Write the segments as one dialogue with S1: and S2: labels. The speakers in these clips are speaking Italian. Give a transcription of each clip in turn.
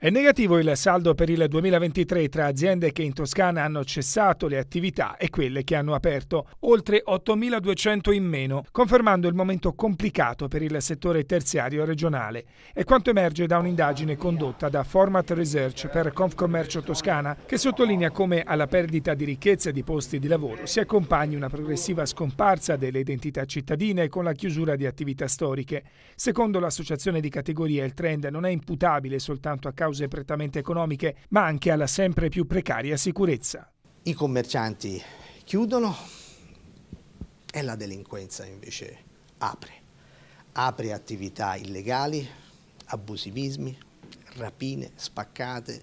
S1: È negativo il saldo per il 2023 tra aziende che in Toscana hanno cessato le attività e quelle che hanno aperto, oltre 8.200 in meno, confermando il momento complicato per il settore terziario regionale. È quanto emerge da un'indagine condotta da Format Research per Confcommercio Toscana, che sottolinea come alla perdita di ricchezza e di posti di lavoro si accompagni una progressiva scomparsa delle identità cittadine con la chiusura di attività storiche. Secondo l'associazione di categoria il trend non è imputabile soltanto a causa cause prettamente economiche, ma anche alla sempre più precaria sicurezza. I commercianti chiudono e la
S2: delinquenza invece apre. Apre attività illegali, abusivismi, rapine, spaccate,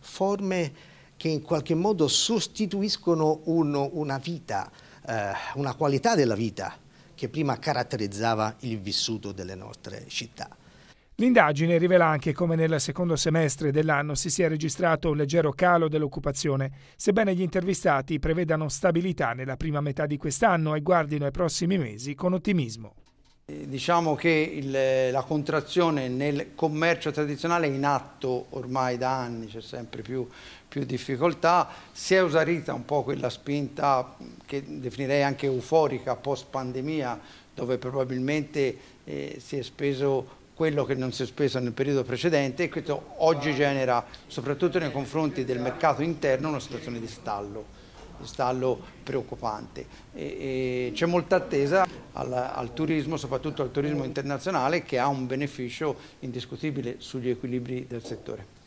S2: forme che in qualche modo sostituiscono uno, una vita, eh, una qualità della vita che prima caratterizzava il vissuto delle nostre città.
S1: L'indagine rivela anche come nel secondo semestre dell'anno si sia registrato un leggero calo dell'occupazione, sebbene gli intervistati prevedano stabilità nella prima metà di quest'anno e guardino ai prossimi mesi con ottimismo.
S3: Eh, diciamo che il, la contrazione nel commercio tradizionale è in atto ormai da anni, c'è sempre più, più difficoltà, si è usarita un po' quella spinta che definirei anche euforica post pandemia dove probabilmente eh, si è speso quello che non si è speso nel periodo precedente e questo oggi genera, soprattutto nei confronti del mercato interno, una situazione di stallo di stallo preoccupante. E, c'è molta attesa al, al, turismo, soprattutto al turismo internazionale, che ha un beneficio indiscutibile sugli equilibri del settore.